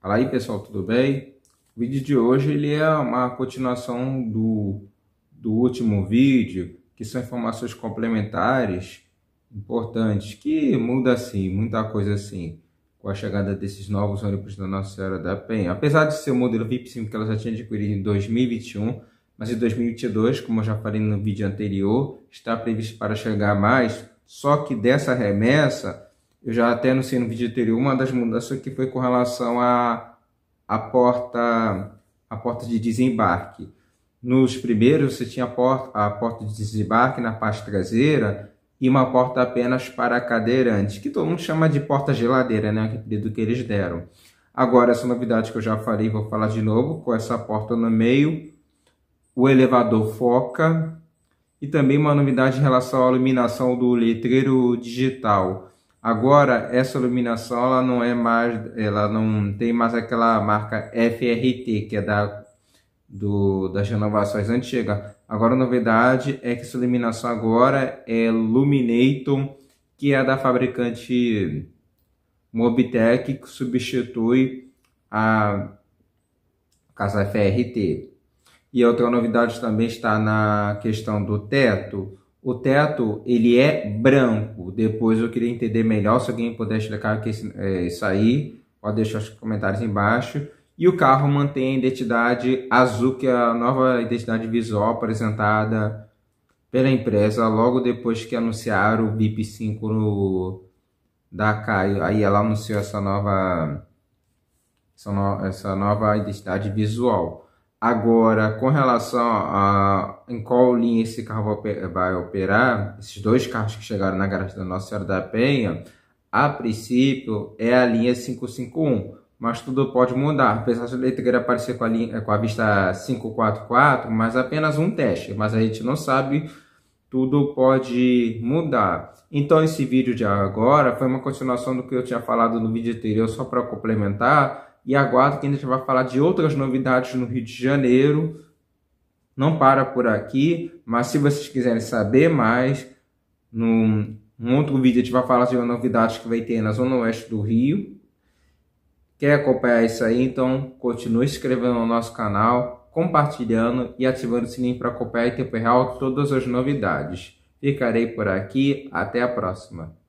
Fala aí pessoal, tudo bem? O vídeo de hoje ele é uma continuação do, do último vídeo, que são informações complementares importantes, que muda assim, muita coisa assim, com a chegada desses novos ônibus da Nossa Senhora da Penha. Apesar de ser o modelo VIP 5 que ela já tinha adquirido em 2021, mas em 2022, como eu já falei no vídeo anterior, está previsto para chegar mais, só que dessa remessa eu já até anunciei no vídeo anterior, uma das mudanças que foi com relação à a, a porta, a porta de desembarque. Nos primeiros você tinha a porta, a porta de desembarque na parte traseira e uma porta apenas para cadeirantes, que todo mundo chama de porta geladeira, né? do que eles deram. Agora, essa novidade que eu já falei, vou falar de novo, com essa porta no meio, o elevador foca e também uma novidade em relação à iluminação do letreiro digital. Agora essa iluminação ela não é mais, ela não tem mais aquela marca FRT que é da do, das renovações antigas. Agora a novidade é que essa iluminação agora é Luminaton, que é da fabricante Mobitech, que substitui a Casa FRT. E outra novidade também está na questão do teto. O teto, ele é branco. Depois eu queria entender melhor, se alguém puder explicar que é, isso aí, pode deixar os comentários embaixo. E o carro mantém a identidade azul, que é a nova identidade visual apresentada pela empresa logo depois que anunciaram o BIP5 no, da Caio. Aí ela anunciou essa nova, essa, no, essa nova identidade visual. Agora, com relação a em qual linha esse carro vai operar, esses dois carros que chegaram na garagem da Nossa Senhora da Penha, a princípio é a linha 551, mas tudo pode mudar. Apesar de ele querer aparecer com a, linha, com a vista 544, mas apenas um teste, mas a gente não sabe, tudo pode mudar. Então esse vídeo de agora foi uma continuação do que eu tinha falado no vídeo anterior, só para complementar, e aguardo que a gente vai falar de outras novidades no Rio de Janeiro. Não para por aqui, mas se vocês quiserem saber mais, num, num outro vídeo a gente vai falar sobre novidades que vai ter na Zona Oeste do Rio. Quer acompanhar isso aí? Então continue se inscrevendo no nosso canal, compartilhando e ativando o sininho para acompanhar em tempo real todas as novidades. Ficarei por aqui, até a próxima.